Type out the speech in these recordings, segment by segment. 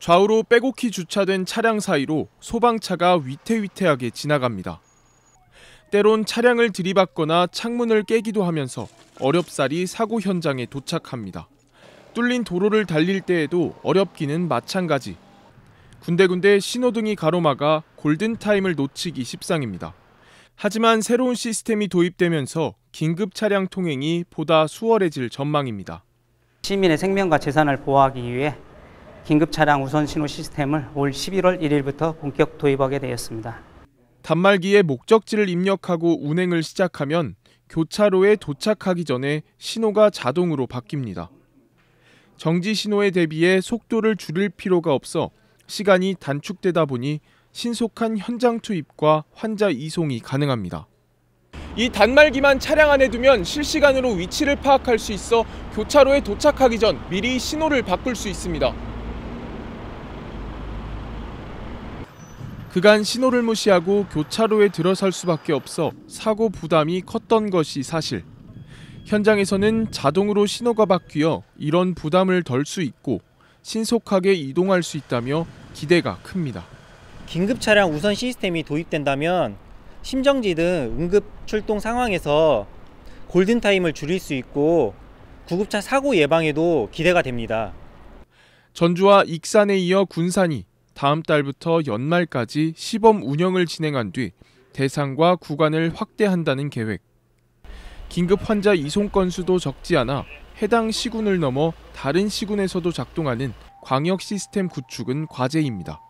좌우로 빼곡히 주차된 차량 사이로 소방차가 위태위태하게 지나갑니다. 때론 차량을 들이받거나 창문을 깨기도 하면서 어렵사리 사고 현장에 도착합니다. 뚫린 도로를 달릴 때에도 어렵기는 마찬가지. 군데군데 신호등이 가로막아 골든타임을 놓치기 십상입니다. 하지만 새로운 시스템이 도입되면서 긴급 차량 통행이 보다 수월해질 전망입니다. 시민의 생명과 재산을 보호하기 위해 긴급 차량 우선 신호 시스템을 올 11월 1일부터 본격 도입하게 되었습니다. 단말기에 목적지를 입력하고 운행을 시작하면 교차로에 도착하기 전에 신호가 자동으로 바뀝니다. 정지 신호에 대비해 속도를 줄일 필요가 없어 시간이 단축되다 보니 신속한 현장 투입과 환자 이송이 가능합니다. 이 단말기만 차량 안에 두면 실시간으로 위치를 파악할 수 있어 교차로에 도착하기 전 미리 신호를 바꿀 수 있습니다. 그간 신호를 무시하고 교차로에 들어설 수밖에 없어 사고 부담이 컸던 것이 사실. 현장에서는 자동으로 신호가 바뀌어 이런 부담을 덜 수 있고 신속하게 이동할 수 있다며 기대가 큽니다. 긴급 차량 우선 시스템이 도입된다면 심정지 등 응급 출동 상황에서 골든타임을 줄일 수 있고 구급차 사고 예방에도 기대가 됩니다. 전주와 익산에 이어 군산이 다음 달부터 연말까지 시범 운영을 진행한 뒤 대상과 구간을 확대한다는 계획. 긴급 환자 이송 건수도 적지 않아 해당 시군을 넘어 다른 시군에서도 작동하는 광역 시스템 구축은 과제입니다.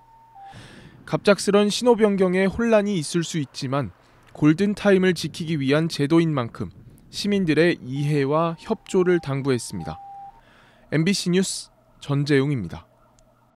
갑작스런 신호 변경에 혼란이 있을 수 있지만 골든타임을 지키기 위한 제도인 만큼 시민들의 이해와 협조를 당부했습니다. MBC 뉴스 전재용입니다.